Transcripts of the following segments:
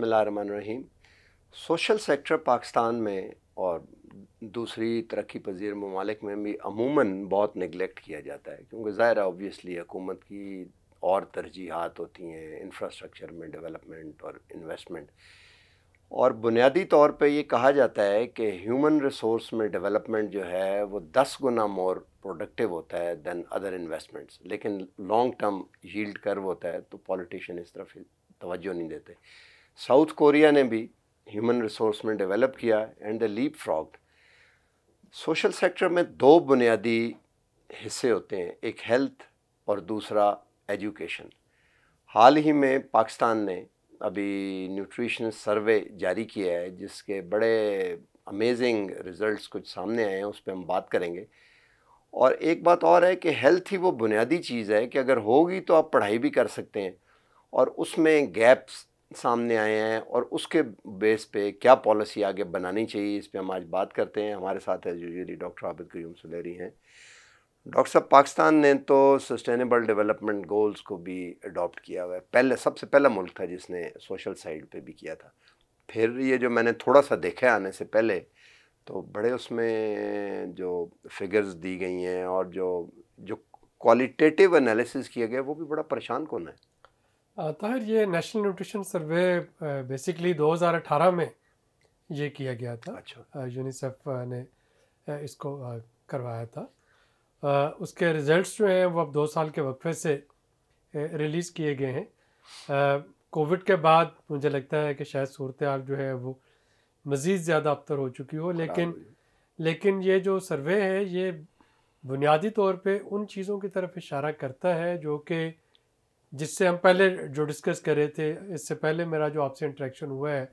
बसमीम social sector Pakistan में और दूसरी तरक्की पजीर ममालिक में भी अमूमन बहुत निगलेक्ट किया जाता है क्योंकि ज़ाहिर ऑबियसली हुकूमत की और तरजीहत होती हैं इंफ्रास्ट्रक्चर में डेवलपमेंट और इन्वेस्टमेंट और बुनियादी तौर पे ये कहा जाता है कि ह्यूमन रिसोर्स में डेवलपमेंट जो है वो दस गुना मोर प्रोडक्टिव होता है दैन अदर इन्वेस्टमेंट्स लेकिन लॉन्ग टर्म हील्ड कर्व होता है तो पॉलिटिशन इस तरफ तोज्जो नहीं देते साउथ कोरिया ने भी ह्यूमन रिसोर्स में डेवलप किया and the leapfrog social sector में दो बुनियादी हिस्से होते हैं एक हेल्थ और दूसरा एजुकेशन हाल ही में पाकिस्तान ने अभी न्यूट्रिशन सर्वे जारी किया है जिसके बड़े अमेजिंग रिज़ल्ट्स कुछ सामने आए हैं उस पर हम बात करेंगे और एक बात और है कि हेल्थ ही वो बुनियादी चीज़ है कि अगर होगी तो आप पढ़ाई भी कर सकते हैं और उसमें गैप्स सामने आए हैं और उसके बेस पे क्या पॉलिसी आगे बनानी चाहिए इस पर हम आज बात करते हैं हमारे साथ है यूजली डॉक्टर आबिद कयूम सुलेरी हैं डॉक्टर साहब पाकिस्तान ने तो सस्टेनेबल डेवलपमेंट गोल्स को भी अडॉप्ट किया हुआ है पहले सबसे पहला मुल्क था जिसने सोशल साइड पे भी किया था फिर ये जो मैंने थोड़ा सा देखा है आने से पहले तो बड़े उसमें जो फिगर्स दी गई हैं और जो जो क्वालिटेटिव एनालिसिस किया गया वो भी बड़ा परेशान कौन है ताहिर ये नेशनल न्यूट्रिशन सर्वे बेसिकली 2018 में ये किया गया था अच्छा यूनिसेफ ने इसको करवाया था उसके रिजल्ट्स जो हैं वो अब दो साल के वक्फे से रिलीज़ किए गए हैं कोविड के बाद मुझे लगता है कि शायद सूरत हाल जो है वो मज़ीद ज़्यादा अबतर हो चुकी हो लेकिन लेकिन ये जो सर्वे है ये बुनियादी तौर पे उन चीज़ों की तरफ इशारा करता है जो कि जिससे हम पहले जो डिस्कस कर रहे थे इससे पहले मेरा जो आपसे इंट्रैक्शन हुआ है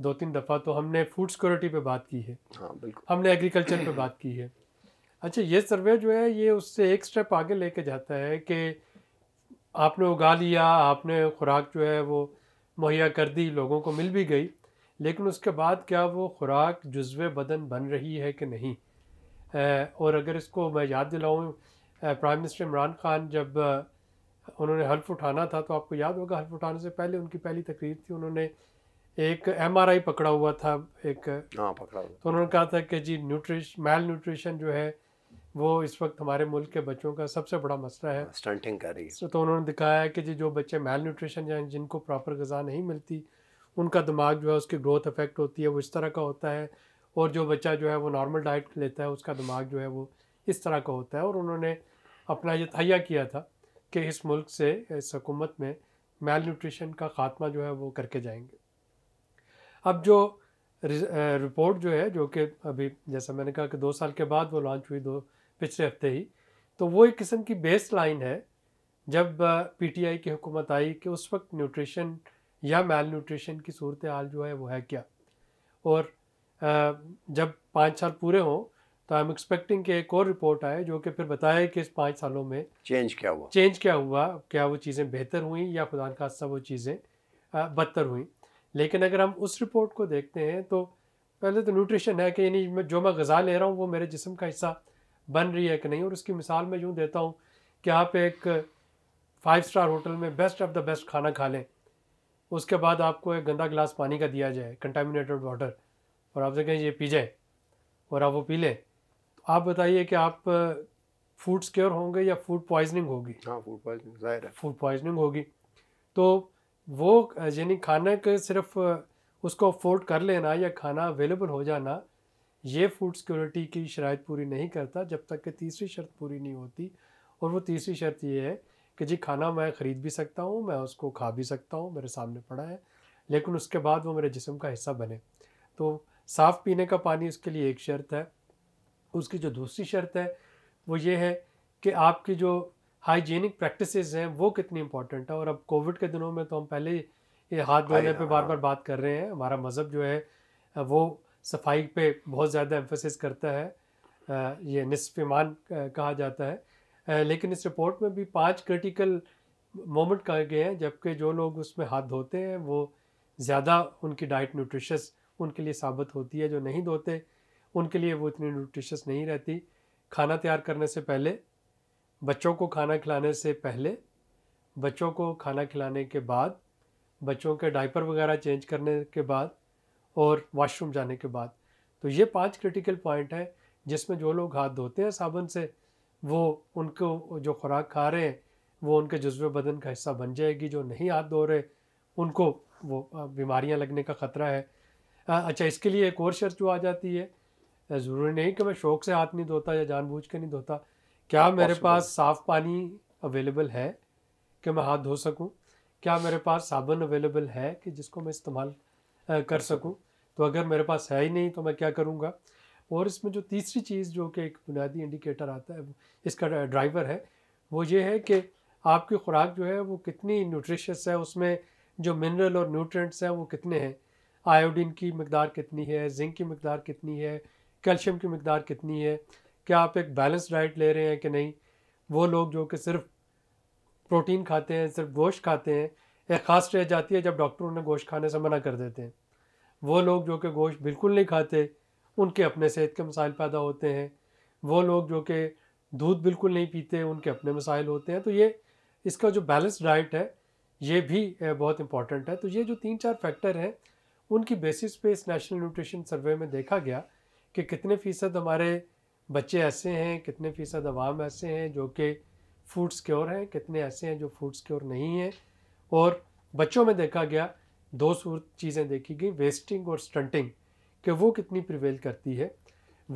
दो तीन दफ़ा तो हमने फूड सिक्योरिटी पे बात की है हाँ बिल्कुल हमने एग्रीकल्चर पे बात की है अच्छा ये सर्वे जो है ये उससे एक स्टेप आगे लेके जाता है कि आपने उगा लिया आपने खुराक जो है वो मुहैया कर दी लोगों को मिल भी गई लेकिन उसके बाद क्या वो खुराक जज्व बदन बन रही है कि नहीं और अगर इसको मैं याद दिलाऊँ प्राइम मिनिस्टर इमरान खान जब उन्होंने हल्फ उठाना था तो आपको याद होगा हल्फ उठाने से पहले उनकी पहली तकरीर थी उन्होंने एक एम आर आई पकड़ा हुआ था एक आ, हाँ, पकड़ा हुआ तो उन्होंने कहा था कि जी न्यूट्रिश मेल न्यूट्रिशन जो है वो इस वक्त हमारे मुल्क के बच्चों का सबसे बड़ा मसला है स्टंटिंग कर रही है तो उन्होंने दिखाया है कि जी जो बच्चे मेल न्यूट्रिशन या जिनको प्रॉपर गज़ा नहीं मिलती उनका दिमाग जो है उसकी ग्रोथ अफेक्ट होती है वो इस तरह का होता है और जो बच्चा जो है वो नॉर्मल डाइट लेता है उसका दिमाग जो है वो इस तरह का होता है और उन्होंने अपना ये तहिया किया था कि इस मुल्क से इस हकूमत में मेल न्यूट्रिशन का खात्मा जो है वो करके जाएंगे अब जो रिपोर्ट जो है जो कि अभी जैसा मैंने कहा कि दो साल के बाद वो लॉन्च हुई दो पिछले हफ्ते ही तो वो एक किस्म की बेस लाइन है जब पीटीआई की हुकूमत आई कि उस वक्त न्यूट्रिशन या मेल न्यूट्रिशन की सूरत हाल जो है वो है क्या और जब पाँच साल पूरे हों तो आई एम एक्सपेक्टिंग कि एक और रिपोर्ट आए जो कि फिर बताए कि इस पाँच सालों में चेंज क्या हुआ चेंज क्या हुआ क्या वो चीज़ें बेहतर हुई या खुदा खास वो चीज़ें बदतर हुई लेकिन अगर हम उस रिपोर्ट को देखते हैं तो पहले तो न्यूट्रिशन है कि यानी जो मैं गज़ा ले रहा हूँ वो मेरे जिसम का हिस्सा बन रही है कि नहीं और उसकी मिसाल मैं यूँ देता हूँ कि आप एक फाइव स्टार होटल में बेस्ट ऑफ द बेस्ट खाना खा लें उसके बाद आपको एक गंदा गिलास पानी का दिया जाए कंटामिनेटेड वाटर और आप देखें ये पी जाए और आप वो पी लें आप बताइए कि आप फूड स्क्योर होंगे या फूड पॉइजनिंग होगी हाँ फूड पॉइजनिंग जाहिर है फूड पॉइजनिंग होगी तो वो यानी खाना के सिर्फ उसको अफोर्ड कर लेना या खाना अवेलेबल हो जाना ये फूड सिक्योरिटी की शरात पूरी नहीं करता जब तक कि तीसरी शर्त पूरी नहीं होती और वो तीसरी शर्त ये है कि जी खाना मैं ख़रीद भी सकता हूँ मैं उसको खा भी सकता हूँ मेरे सामने पड़ा है लेकिन उसके बाद वो मेरे जिसम का हिस्सा बने तो साफ़ पीने का पानी उसके लिए एक शर्त है उसकी जो दूसरी शर्त है वो ये है कि आपकी जो हाइजीनिक प्रैक्टिसेस हैं वो कितनी इंपॉर्टेंट है और अब कोविड के दिनों में तो हम पहले ये हाथ धोने पे हाँ। बार बार बात कर रहे हैं हमारा मज़हब जो है वो सफाई पे बहुत ज़्यादा एम्फोसिस करता है ये नसफ़मान कहा जाता है लेकिन इस रिपोर्ट में भी पांच क्रिटिकल मोमेंट कहे गए हैं जबकि जो लोग उसमें हाथ धोते हैं वो ज़्यादा उनकी डाइट न्यूट्रिशस उनके लिए साबित होती है जो नहीं धोते उनके लिए वो इतनी न्यूट्रिशस नहीं रहती खाना तैयार करने से पहले बच्चों को खाना खिलाने से पहले बच्चों को खाना खिलाने के बाद बच्चों के डाइपर वगैरह चेंज करने के बाद और वॉशरूम जाने के बाद तो ये पांच क्रिटिकल पॉइंट हैं जिसमें जो लोग हाथ धोते हैं साबुन से वो उनको जो खुराक खा रहे हैं वो उनके जज्बे बदन का हिस्सा बन जाएगी जो नहीं हाथ धो रहे उनको वो बीमारियां लगने का ख़तरा है अच्छा इसके लिए एक और शर्त जो आ जाती है ज़रूरी नहीं कि मैं शौक से हाथ नहीं धोता या जानबूझ के नहीं धोता क्या मेरे पास साफ़ पानी अवेलेबल है कि मैं हाथ धो सकूं क्या मेरे पास साबुन अवेलेबल है कि जिसको मैं इस्तेमाल कर सकूं तो अगर मेरे पास है ही नहीं तो मैं क्या करूंगा और इसमें जो तीसरी चीज़ जो कि एक बुनियादी इंडिकेटर आता है इसका ड्राइवर है वो ये है कि आपकी खुराक जो है वो कितनी न्यूट्रिशस है उसमें जो मिनरल और न्यूट्रेंट्स हैं वो कितने हैं आयोडीन की मकदार कितनी है जिंक की मकदार कितनी है कैल्शियम की मकदार कितनी है क्या आप एक बैलेंस डाइट ले रहे हैं कि नहीं वो लोग जो कि सिर्फ प्रोटीन खाते हैं सिर्फ गोश्त खाते हैं एक ख़ास रह जाती है जब डॉक्टर उन्हें गोश्त खाने से मना कर देते हैं वो लोग जो कि गोश्त बिल्कुल नहीं खाते उनके अपने सेहत के मसाइल पैदा होते हैं वो लोग जो कि दूध बिल्कुल नहीं पीते उनके अपने मसाइल होते हैं तो ये इसका जो बैलेंस डाइट है ये भी बहुत इंपॉर्टेंट है तो ये जो तीन चार फैक्टर हैं उनकी बेसिस पे इस नेशनल न्यूट्रिशन सर्वे में देखा गया कि कितने फ़ीसद हमारे बच्चे ऐसे हैं कितने फ़ीसद आवाम ऐसे हैं जो कि फूड सिक्योर हैं कितने ऐसे हैं जो फूड सिक्योर नहीं हैं और बच्चों में देखा गया दो चीज़ें देखी गई वेस्टिंग और स्टंटिंग कि वो कितनी प्रिवेल करती है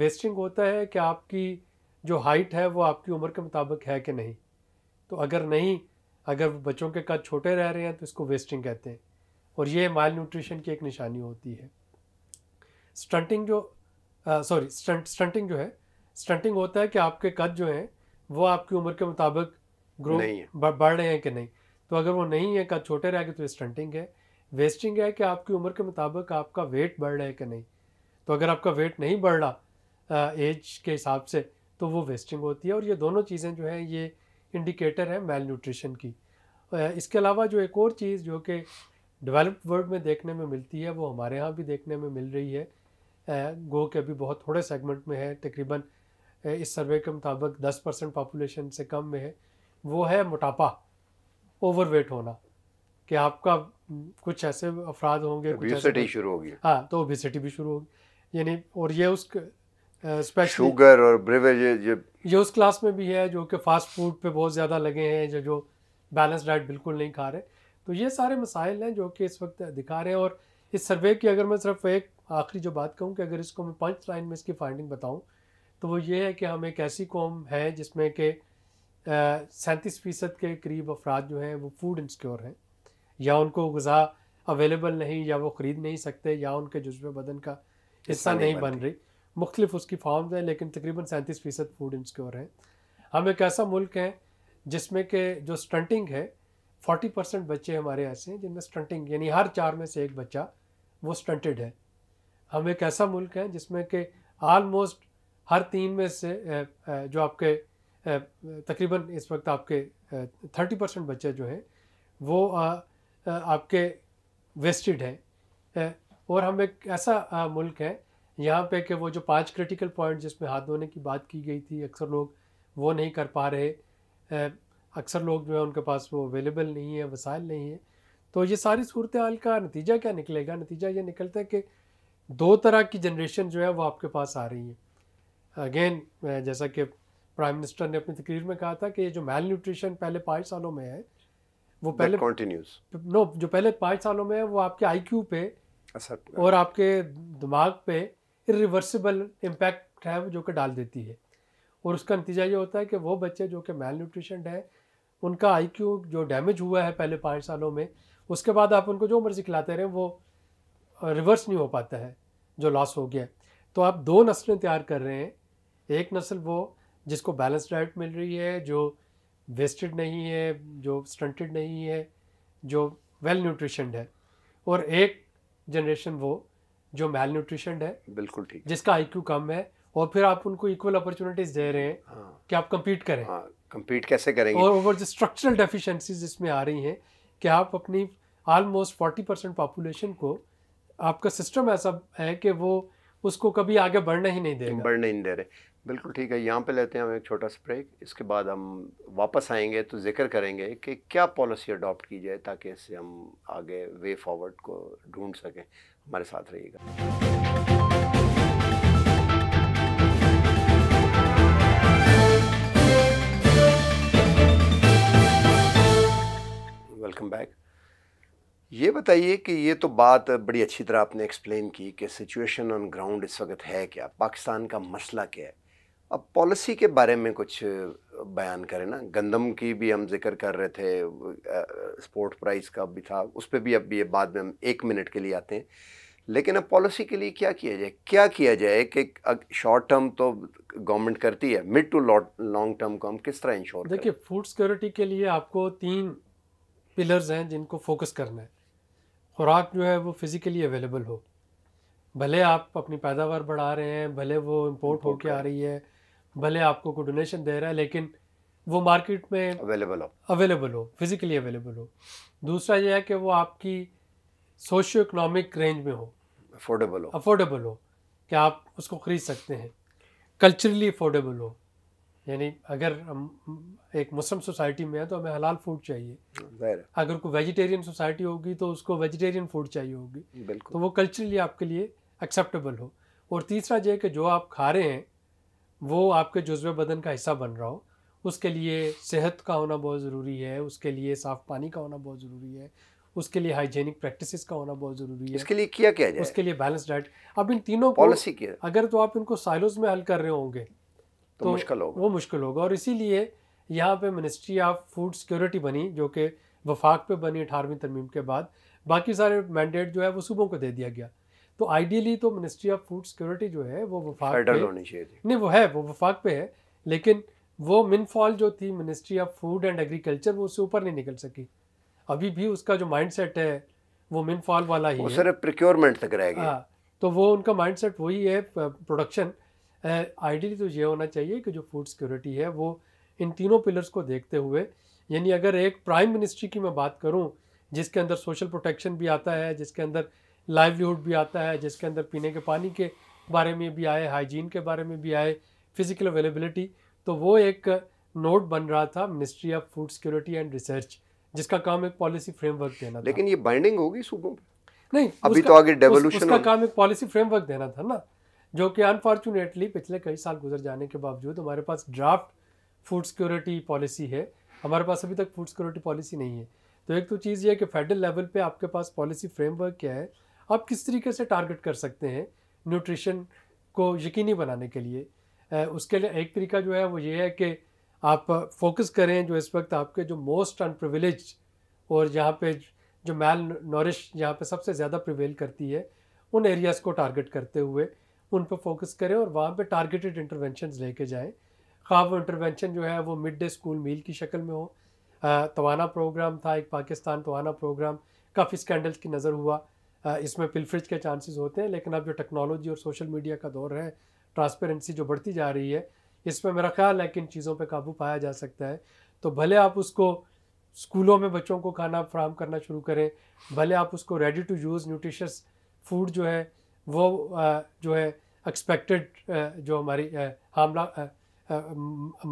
वेस्टिंग होता है कि आपकी जो हाइट है वो आपकी उम्र के मुताबिक है कि नहीं तो अगर नहीं अगर बच्चों के कद छोटे रह रहे हैं तो इसको वेस्टिंग कहते हैं और ये माल न्यूट्रिशन की एक निशानी होती है स्टंटिंग जो सॉरी स्टंट स्टंटिंग जो है स्टंटिंग होता है कि आपके कद जो हैं वो आपकी उम्र के मुताबिक ग्रो बढ़ रहे हैं कि नहीं तो अगर वो नहीं है कद छोटे रह गए तो स्टंटिंग है वेस्टिंग है कि आपकी उम्र के मुताबिक आपका वेट बढ़ रहा है कि नहीं तो अगर आपका वेट नहीं बढ़ रहा एज के हिसाब से तो वो वेस्टिंग होती है और ये दोनों चीज़ें जो हैं ये इंडिकेटर है मेल न्यूट्रिशन की इसके अलावा जो एक और चीज़ जो कि डेवलप्ड वर्ल्ड में देखने में मिलती है वो हमारे यहाँ भी देखने में मिल रही है गो के अभी बहुत थोड़े सेगमेंट में है तकरीबन इस सर्वे के मुताबिक 10 परसेंट पॉपुलेशन से कम में है वो है मोटापा ओवरवेट होना कि आपका कुछ ऐसे अफराद होंगे ओबिसिटी शुरू होगी हाँ तो ओबिसिटी भी शुरू होगी यानी और ये उस स्पेशल शुगर और ब्रेवेज ये ये उस क्लास में भी है जो कि फास्ट फूड पे बहुत ज़्यादा लगे हैं जो जो बैलेंस डाइट बिल्कुल नहीं खा रहे तो ये सारे मसाइल हैं जो कि इस वक्त दिखा रहे हैं और इस सर्वे की अगर मैं सिर्फ एक आखिरी जो बात कहूँ कि अगर इसको मैं पाँच लाइन में इसकी फाइंडिंग बताऊँ तो वो ये है कि हम एक ऐसी कौम है जिसमें कि सैंतीस फ़ीसद के करीब अफराद जो हैं वो फूड इंसक्योर हैं या उनको गज़ा अवेलेबल नहीं या वो ख़रीद नहीं सकते या उनके जज्ब बदन का हिस्सा नहीं, बन रही मुख्तलिफ उसकी फॉर्म्स हैं लेकिन तकरीबन सैंतीस फ़ीसद फूड इंसक्योर हैं हम एक ऐसा मुल्क है जिसमें के जो स्टंटिंग है फोर्टी परसेंट बच्चे हमारे ऐसे हैं जिनमें स्टंटिंग यानी हर चार में से एक बच्चा वो स्टंटेड है हम एक ऐसा मुल्क है जिसमें कि आलमोस्ट हर तीन में से जो आपके तकरीबन इस वक्त आपके थर्टी परसेंट बच्चे जो हैं वो आपके वेस्टेड हैं और हम एक ऐसा मुल्क है यहाँ पे कि वो जो पांच क्रिटिकल पॉइंट जिसमें हाथ धोने की बात की गई थी अक्सर लोग वो नहीं कर पा रहे अक्सर लोग जो है उनके पास वो अवेलेबल नहीं है वसाइल नहीं है तो ये सारी सूरत हाल का नतीजा क्या निकलेगा नतीजा ये निकलता है कि दो तरह की जनरेशन जो है वो आपके पास आ रही है अगेन जैसा कि प्राइम मिनिस्टर ने अपनी तकरीर में कहा था कि ये जो मेल न्यूट्रिशन पहले पाँच सालों में है वो पहले कंटिन्यूस नो no, जो पहले पाँच सालों में है वो आपके आई क्यू पे असर अच्छा, और आपके दिमाग पे इिवर्सिबल इम्पैक्ट है जो कि डाल देती है और उसका नतीजा ये होता है कि वो बच्चे जो कि मेल न्यूट्रिशन है उनका आई क्यू जो डैमेज हुआ है पहले पाँच सालों में उसके बाद आप उनको जो मर्जी खिलाते रहें वो रिवर्स नहीं हो पाता है जो लॉस हो गया तो आप दो नस्लें तैयार कर रहे हैं एक नस्ल वो जिसको बैलेंस डाइट मिल रही है जो वेस्टेड नहीं है जो स्टंटेड नहीं है जो वेल न्यूट्रिशन है और एक जनरेशन वो जो मेल न्यूट्रिशन है बिल्कुल ठीक जिसका आई कम है और फिर आप उनको इक्वल अपॉर्चुनिटीज दे रहे हैं हाँ। कि आप कम्पीट करें हाँ, कम्पीट कैसे करेंगे और ओवर जो स्ट्रक्चरल डेफिशिएंसीज इसमें आ रही हैं कि आप अपनी ऑलमोस्ट फोर्टी परसेंट पॉपुलेशन को आपका सिस्टम ऐसा है कि वो उसको कभी आगे बढ़ने ही नहीं देगा बढ़ने ही नहीं दे रहे बिल्कुल ठीक है यहाँ पे लेते हैं हम एक छोटा सा ब्रेक इसके बाद हम वापस आएंगे तो जिक्र करेंगे कि क्या पॉलिसी अडॉप्ट की जाए ताकि इससे हम आगे वे फॉरवर्ड को ढूंढ सकें हमारे साथ रहिएगा वेलकम बैक ये बताइए कि ये तो बात बड़ी अच्छी तरह आपने एक्सप्लेन की कि सिचुएशन ऑन ग्राउंड इस वक्त है क्या पाकिस्तान का मसला क्या है अब पॉलिसी के बारे में कुछ बयान करें ना गंदम की भी हम जिक्र कर रहे थे स्पोर्ट प्राइस का भी था उस पर भी अब ये बाद में हम एक मिनट के लिए आते हैं लेकिन अब पॉलिसी के लिए क्या किया जाए क्या किया जाए कि शॉर्ट टर्म तो गवर्नमेंट करती है मिड टू लॉन्ग टर्म को हम किस तरह इंश्योर देखिए फूड सिक्योरिटी के लिए आपको तीन पिलर्स हैं जिनको फोकस करना है खुराक जो है वो फ़िज़िकली अवेलेबल हो भले आप अपनी पैदावार बढ़ा रहे हैं भले वो इम्पोर्ट होके आ रही है भले आपको कोई डोनेशन दे रहा है लेकिन वो मार्केट में अवेलेबल हो अवेलेबल हो फिज़िकली अवेलेबल हो दूसरा यह है कि वो आपकी सोशो इकोनॉमिक रेंज में हो अफोर्डेबल हो अफोर्डेबल हो कि आप उसको ख़रीद सकते हैं कल्चरली अफोर्डेबल हो यानी अगर एक मुस्लिम सोसाइटी में है तो हमें हलाल फूड चाहिए अगर कोई वेजिटेरियन सोसाइटी होगी तो उसको वेजिटेरियन फूड चाहिए होगी तो वो कल्चरली आपके लिए एक्सेप्टेबल हो और तीसरा जो है कि जो आप खा रहे हैं वो आपके जज्व बदन का हिस्सा बन रहा हो उसके लिए सेहत का होना बहुत ज़रूरी है उसके लिए साफ़ पानी का होना बहुत ज़रूरी है उसके लिए हाइजीनिक प्रैक्टिसेस का होना बहुत ज़रूरी है इसके लिए किया क्या जाए उसके लिए बैलेंस डाइट अब इन तीनों पॉलिसी अगर तो आप इनको साइलोज में हल कर रहे होंगे तो, मुश्किल होगा वो मुश्किल होगा और इसीलिए यहाँ पे मिनिस्ट्री ऑफ फूड सिक्योरिटी बनी जो कि वफाक पे बनी अठारहवीं तरमीम के बाद बाकी सारे मैंडेट जो है वो सूबों को दे दिया गया तो आइडियली तो मिनिस्ट्री ऑफ फूड सिक्योरिटी जो है वो वफाक पे होनी चाहिए नहीं वो है वो वफाक पे है लेकिन वो मिनफॉल जो थी ministry of food and agriculture वो उससे ऊपर नहीं निकल सकी अभी भी उसका जो माइंड सेट है वो मिनफॉल वाला ही वो सिर्फ प्रिक्योरमेंट तक रहेगा हाँ, तो वो उनका माइंड सेट वही है प्रोडक्शन आइडियली तो ये होना चाहिए कि जो फूड सिक्योरिटी है वो इन तीनों पिलर्स को देखते हुए यानी अगर एक प्राइम मिनिस्ट्री की मैं बात करूँ जिसके अंदर सोशल प्रोटेक्शन भी आता है जिसके अंदर लाइवलीहुड भी आता है जिसके अंदर पीने के पानी के बारे में भी आए हाइजीन के बारे में भी आए फिज़िकल अवेलेबिलिटी तो वो एक नोट बन रहा था ministry of food security and research जिसका काम एक पॉलिसी फ्रेमवर्क देना लेकिन ये बाइंडिंग होगी सूबों नहीं अभी तो आगे डेवोल्यूशन उस, उसका काम एक पॉलिसी फ्रेमवर्क देना था ना जो कि अनफॉर्चुनेटली पिछले कई साल गुजर जाने के बावजूद हमारे पास ड्राफ्ट फूड सिक्योरिटी पॉलिसी है हमारे पास अभी तक फूड सिक्योरिटी पॉलिसी नहीं है तो एक तो चीज़ ये है कि फेडरल लेवल पे आपके पास पॉलिसी फ्रेमवर्क क्या है आप किस तरीके से टारगेट कर सकते हैं न्यूट्रिशन को यकीनी बनाने के लिए उसके लिए एक तरीका जो है वो ये है कि आप फोकस करें जो इस वक्त आपके जो मोस्ट अनप्रिविलेज और जहाँ पे जो मैल नॉरिश जहाँ पे सबसे ज़्यादा प्रिवेल करती है उन एरियाज़ को टारगेट करते हुए उन पर फोकस करें और वहाँ पर टारगेटेड इंटरवेंशन लेके जाएँ ख्वाब वो इंटरवेंशन जो है वो मिड डे स्कूल मील की शक्ल में हो तोाना प्रोग्राम था एक पाकिस्तान तोाना प्रोग्राम काफ़ी स्कैंडल्स की नज़र हुआ इसमें पिलफ्रिज के चांसेस होते हैं लेकिन अब जो टेक्नोलॉजी और सोशल मीडिया का दौर है ट्रांसपेरेंसी जो बढ़ती जा रही है इस पर मेरा ख्याल है कि इन चीज़ों पर काबू पाया जा सकता है तो भले आप उसको स्कूलों में बच्चों को खाना फ्राहम करना शुरू करें भले आप उसको ready to use nutritious food जो है वो जो है एक्सपेक्टेड uh, जो हमारी uh, हामला uh,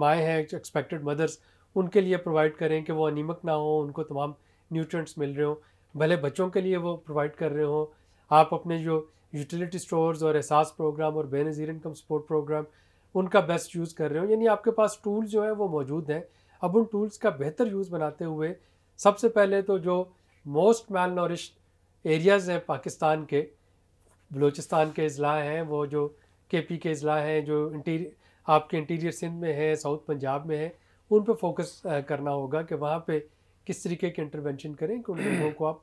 माएँ हैं एक्सपेक्टेड मदर्स उनके लिए प्रोवाइड करें कि वो अनिमक ना हो उनको तमाम न्यूट्रंट्स मिल रहे हों भले बच्चों के लिए वो प्रोवाइड कर रहे हों आप अपने जो यूटिलिटी स्टोर्स और एहसास प्रोग्राम और बेनज़ीर इनकम सपोर्ट प्रोग्राम उनका बेस्ट यूज़ कर रहे हो यानी आपके पास टूल्स जो है वो मौजूद हैं अब उन टूल्स का बेहतर यूज़ बनाते हुए सबसे पहले तो जो मोस्ट मेल नॉरिश एरियाज़ हैं पाकिस्तान के बलूचिस्तान के अज़ला हैं वो जो के पी के अज़ला हैं जो इंटीरियर आपके इंटीरियर सिंध में हैं साउथ पंजाब में हैं उन पर फोकस करना होगा कि वहाँ पर किस तरीके के इंटरवेंशन करें कि उन लोगों को आप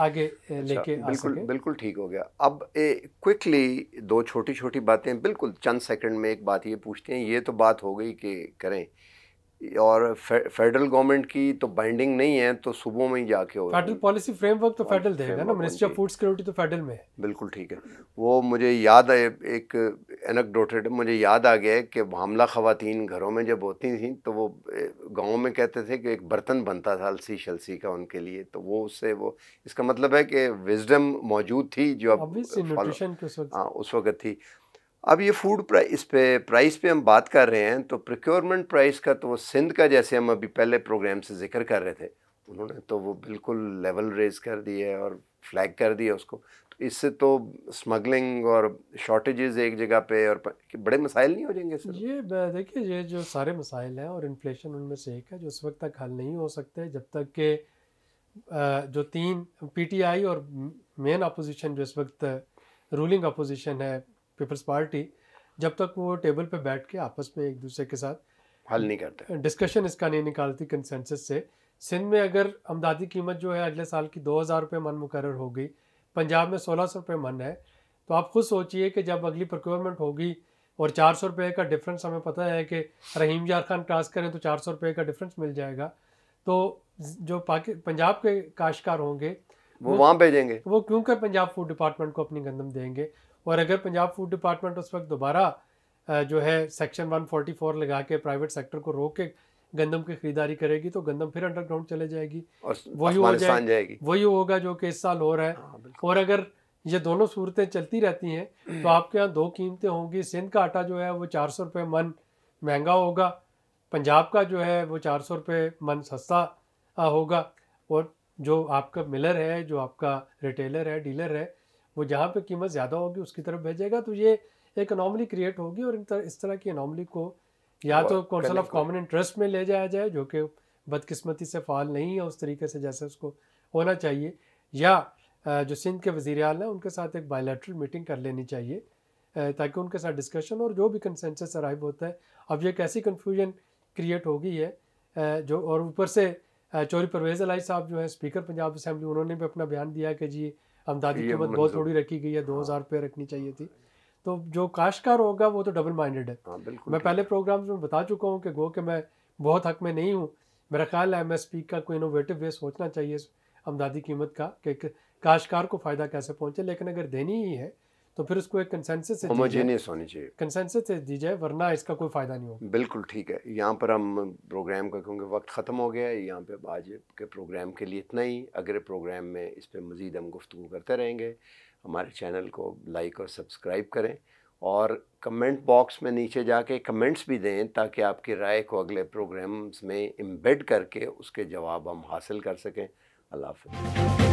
आगे अच्छा, लेके अच्छा, बिल्कुल बिल्कुल ठीक हो गया अब क्विकली दो छोटी छोटी बातें बिल्कुल चंद सेकंड में एक बात ये पूछते हैं ये तो बात हो गई कि करें और फेडरल गवर्नमेंट की तो बाइंडिंग नहीं है तो सुबह में ही जाके हो फेडरल पॉलिसी फ्रेमवर्क तो फेडरल देगा ना मिनिस्ट्री ऑफ फूड सिक्योरिटी तो फेडरल में है बिल्कुल ठीक है वो मुझे याद है एक एनकडोटेड मुझे याद आ गया कि हमला ख़वातीन घरों में जब होती थी तो वो गाँव में कहते थे कि एक बर्तन बनता था अलसी शलसी का उनके लिए तो वो उससे वो इसका मतलब है कि विजडम मौजूद थी जो अब हाँ उस वक्त थी अब ये फूड प्राइस इस पे प्राइस पे हम बात कर रहे हैं तो प्रिक्योरमेंट प्राइस का तो वो सिंध का जैसे हम अभी पहले प्रोग्राम से जिक्र कर रहे थे उन्होंने तो वो बिल्कुल लेवल रेज कर दी है और फ्लैग कर दिया उसको तो इससे तो स्मगलिंग और शॉर्टेजेज एक जगह पे और बड़े मसाइल नहीं हो जाएंगे सर तो? ये देखिए ये जो सारे मसाइल हैं और इन्फ्लेशन उनमें से एक है जो उस वक्त तक हल नहीं हो सकते जब तक के जो तीन पीटीआई और मेन अपोजिशन जो इस वक्त रूलिंग अपोजिशन है पीपल्स पार्टी जब तक वो टेबल पे बैठ के आपस में एक दूसरे के साथ हल नहीं करते डिस्कशन इसका नहीं निकालती कंसेंसस से सिंध में अगर अमदादी कीमत जो है अगले साल की दो हज़ार रुपये मन मुकर हो गई पंजाब में सोलह सौ रुपये मन है तो आप खुद सोचिए कि जब अगली प्रोक्योरमेंट होगी और चार सौ रुपये का डिफरेंस हमें पता है कि रहीम यार खान क्रॉस करें तो चार सौ रुपये का डिफरेंस मिल जाएगा तो जो पाकि पंजाब के काश्तकार होंगे वो वहाँ भेजेंगे वो क्यों कर पंजाब फूड डिपार्टमेंट को अपनी गंदम देंगे और अगर पंजाब फूड डिपार्टमेंट उस वक्त दोबारा जो है सेक्शन 144 लगा के प्राइवेट सेक्टर को रोक के गंदम की खरीदारी करेगी तो गंदम फिर अंडरग्राउंड चले जाएगी वही हो जाए, जाएगी वही होगा जो कि इस साल हो रहा है हाँ, और अगर ये दोनों सूरतें चलती रहती हैं तो आपके यहाँ दो कीमतें होंगी सिंध का आटा जो है वो चार सौ रुपये मन महंगा होगा पंजाब का जो है वो चार सौ रुपये मन सस्ता होगा और जो आपका मिलर है जो आपका रिटेलर है डीलर है वो जहाँ पे कीमत ज़्यादा होगी उसकी तरफ भेजेगा तो ये एक अनोमली क्रिएट होगी और इन इस तरह की अनोमली को या तो काउंसिल ऑफ कॉमन इंटरेस्ट में ले जाया जाए जो कि बदकिस्मती से फाल नहीं है उस तरीके से जैसे उसको होना चाहिए या जो सिंध के वजीर अल हैं उनके साथ एक बायोलेट्रल मीटिंग कर लेनी चाहिए ताकि उनके साथ डिस्कशन और जो भी कंसेंसस अराइव होता है अब ये एक ऐसी कन्फ्यूजन क्रिएट होगी है जो और ऊपर से चोरी परवेज़ अलाई साहब जो है स्पीकर पंजाब असम्बली उन्होंने भी अपना बयान दिया कि जी आमदादी कीमत बहुत थोड़ी रखी गई है दो हाँ। हज़ार रुपये रखनी चाहिए थी तो जो काश्तकार होगा वो तो डबल माइंडेड है हाँ, मैं पहले प्रोग्राम में बता चुका हूँ कि गो के मैं बहुत हक में नहीं हूँ मेरा ख्याल है एम एस पी का कोई इनोवेटिव वे सोचना चाहिए आमदादी कीमत का कि काश्तकार को फ़ायदा कैसे पहुँचे लेकिन अगर देनी ही है तो फिर उसको एक कंसेंसस होमोजेनियस होनी चाहिए कंसेंसस से दी जाए वरना इसका कोई फ़ायदा नहीं होगा बिल्कुल ठीक है यहाँ पर हम प्रोग्राम का क्योंकि वक्त ख़त्म हो गया है यहाँ पे आज के प्रोग्राम के लिए इतना ही अगले प्रोग्राम में इस पर मज़ीद हम गुफ्तु करते रहेंगे हमारे चैनल को लाइक और सब्सक्राइब करें और कमेंट बॉक्स में नीचे जाके कमेंट्स भी दें ताकि आपकी राय को अगले प्रोग्राम्स में एम्बेड करके उसके जवाब हम हासिल कर सकें अल्लाह हाफ